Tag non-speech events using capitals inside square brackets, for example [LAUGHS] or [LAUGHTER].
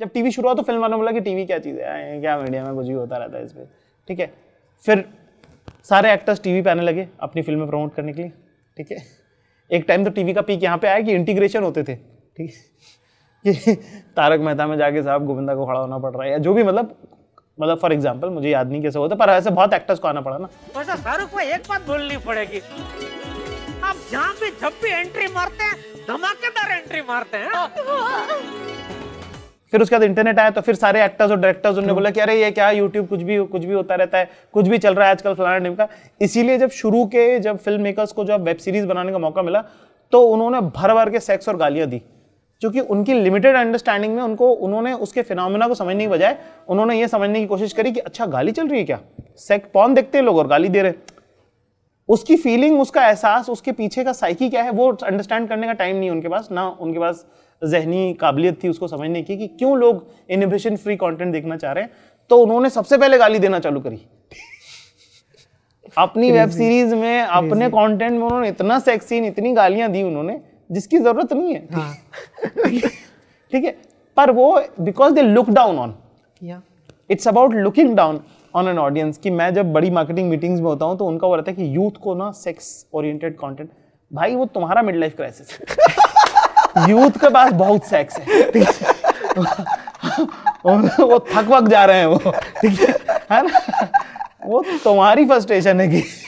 जब टीवी शुरू हुआ तो फिल्म वालों ने बोला कि टीवी क्या चीज़ है क्या मीडिया में कुछ भी होता रहता है इस पर ठीक है फिर सारे एक्टर्स टीवी पे आने लगे अपनी फिल्में प्रमोट करने के लिए ठीक है एक टाइम तो टीवी का पीक यहाँ पे आया कि इंटीग्रेशन होते थे ठीक है तारक मेहता में जाके साहब गोविंदा को खड़ा होना पड़ रहा है या जो भी मतलब मतलब फॉर एग्जाम्पल मुझे याद नहीं कैसे होता पर ऐसे बहुत एक्टर्स को आना पड़ा ना वैसे तो शाहरुख को एक बात बोलनी पड़ेगी आप जहाँ भी जब भी एंट्री मारते हैं धमाकेदार एंट्री मारते हैं फिर उसके बाद इंटरनेट आया तो फिर सारे एक्टर्स और डायरेक्टर्स उन्होंने बोला कि अरे ये क्या यूट्यूब कुछ भी कुछ भी होता रहता है कुछ भी चल रहा है आजकल फलाना टाइम का इसीलिए जब शुरू के जब फिल्म मेकर्स को जब वेब सीरीज बनाने का मौका मिला तो उन्होंने भर भर के सेक्स और गालियाँ दी क्योंकि उनकी लिमिटेड अंडरस्टैंडिंग में उनको उन्होंने उसके फिनोमेना को समझने की बजाय उन्होंने ये समझने की कोशिश करी कि अच्छा गाली चल रही है क्या सेक्स पॉन देखते हैं लोग और गाली दे रहे उसकी फीलिंग उसका एहसास उसके पीछे का साइकी क्या है वो अंडरस्टैंड करने का टाइम नहीं उनके पास ना उनके पास जहनी काबिलियत थी उसको समझने की कि क्यों लोग इनिबिशन फ्री कंटेंट देखना चाह रहे हैं तो उन्होंने सबसे पहले गाली देना चालू करी अपनी वेब सीरीज में अपने कंटेंट में उन्होंने इतना सेक्स सीन इतनी गालियां दी उन्होंने जिसकी जरूरत नहीं है हाँ। [LAUGHS] ठीक है पर वो because they look down on it's about looking down on an audience कि मैं जब बड़ी मार्केटिंग मीटिंग्स में होता हूँ तो उनका वो रहता है कि यूथ को ना सेक्स ओरिएंटेड कंटेंट भाई वो तुम्हारा मिड लाइफ क्राइसिस यूथ के पास बहुत सेक्स है वो थक वक जा रहे हैं वो ठीक [LAUGHS] है ना वो तुम्हारी फर्स्टेशन है कि